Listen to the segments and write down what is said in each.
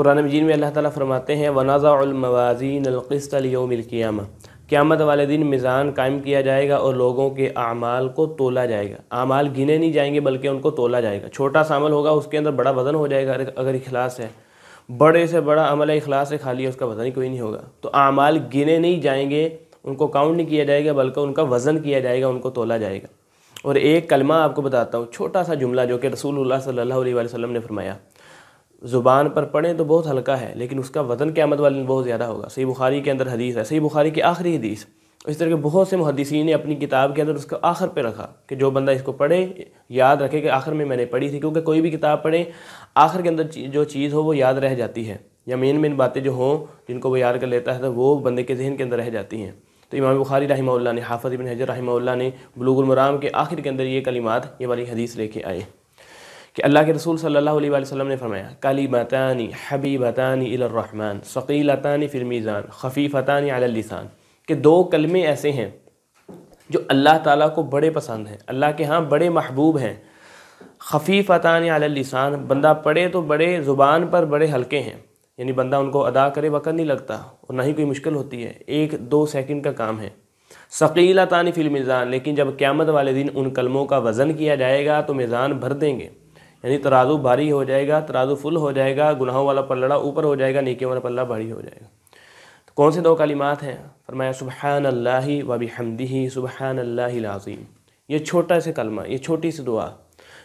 कुरान मजीद में अल्लाह ताला फरमाते हैं वनाज़ामवाजीन अलकस्तमिलकियामा क़्यामत वाले दिन मिज़ान कायम किया जाएगा और लोगों के अमाल को तोला जाएगा अमाल गिने नहीं जाएंगे बल्कि उनको तोला जाएगा छोटा सा अमल होगा उसके अंदर बड़ा वज़न हो जाएगा अगर इखलास है बड़े से बड़ा अमल इखलास से खाली है उसका वज़न ही कोई नहीं होगा तो अमाल गिने नहीं जाएंगे उनको काउंट नहीं किया जाएगा बल्कि उनका वज़न किया जाएगा उनको तोला जाएगा और एक कलमा आपको बताता हूँ छोटा सा जुमला जो कि रसूलुल्लाह सल्लल्लाहु अलैहि वसल्लम ने फरमाया ज़ुबान पर पढ़ें तो बहुत हल्का है लेकिन उसका वज़न क्यामत वाले दिन बहुत ज़्यादा होगा सही बुखारी के अंदर हदीस है सही बुखारी की आखिरी हदीस इस तरह के बहुत से मुहदसिन ने अपनी किताब के अंदर उसको आखिर पे रखा कि जो बंदा इसको पढ़े याद रखे कि आखिर में मैंने पढ़ी थी क्योंकि कोई भी किताब पढ़े आखिर के अंदर जो चीज़ हो वो याद रह जाती है या मेन मेन बातें जो हों जिनको वो याद कर लेता है तो वो बंदे के जहन के अंदर रह जाती हैं तो इमाम बुखारी रही ने हाफ़ बिन हजर रही ने बलूगुल के आखिर के अंदर ये कलिमात ये वाली हदीस लेके आए कि अल्लाह के रसूल सल्लल्लाहु अलैहि वसल्लम ने फरमाया काली बतानी हबी बतानी इलरहमान शकील अतानी फिर मीज़ान खफीफ अतानी के दो कलमे ऐसे हैं जो अल्लाह ताला को बड़े पसंद हैं अल्लाह के यहाँ बड़े महबूब हैं खफीफ अतानी अलिसान बंदा पढ़े तो बड़े ज़ुबान पर बड़े हल्के हैं यानी बंदा उनको अदा करे वक़्त नहीं लगता और ना ही कोई मुश्किल होती है एक दो सेकेंड का काम है शकीला तानी फिल मिज़ान लेकिन जब क़्यामत वाले दिन उन कलमों का वज़न किया जाएगा तो मिज़ान भर देंगे यानी तराजू भारी हो जाएगा तराजू फुल हो जाएगा गुनाहों वाला पल्लड़ा ऊपर हो जाएगा नीके वाला पल्ला भारी हो जाएगा तो कौन से दो कलिमात हैं फरमाया सुबहान अल्लाह वबी हमदी सुबहान अल्लाह लाजीम ये छोटा से कलमा ये छोटी सी दुआ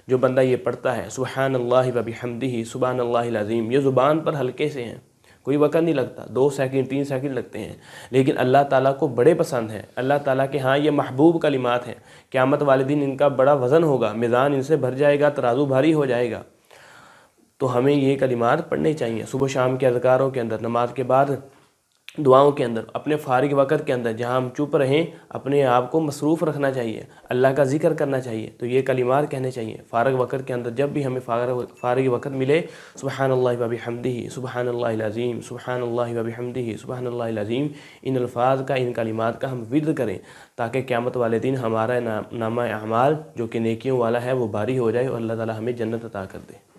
जो बंदा ये पढ़ता है सुबहान अल्लाह वबी हमदी सुबहान अल्लाह लाजीम ये ज़ुबान पर हल्के से हैं कोई वक़्त नहीं लगता दो सेकंड तीन सेकंड लगते हैं लेकिन अल्लाह ताला को बड़े पसंद हैं अल्लाह ताला के हाँ ये महबूब कलिमात हैं क़्यामत वाले दिन इनका बड़ा वज़न होगा मैदान इनसे भर जाएगा तराजू भारी हो जाएगा तो हमें ये कलिमात पढ़ने चाहिए सुबह शाम के अधिकारों के अंदर नमाज के बाद दुआओं के अंदर अपने फारिग वक़्त के अंदर जहाँ हम चुप रहें अपने आप को मसरूफ़ रखना चाहिए अल्लाह का जिक्र करना चाहिए तो ये कलीमार कहने चाहिए फारग वक़्त के अंदर जब भी हमें फारग वक़्त मिले सुबहान अल्लाह हमदी सुबहान अल्लाज़ीम सुबहान अल्लाह वबी हमदी सुबहान अल्लाज़ीम इन अल्फाज का इन कलीमार का हम विद करें ताकि क़्यामत वाले दिन हमारा नामा अमाल जो कि नेकियों वाला है वो भारी हो जाए और अल्लाह ताली हमें जन्नत अदा कर दे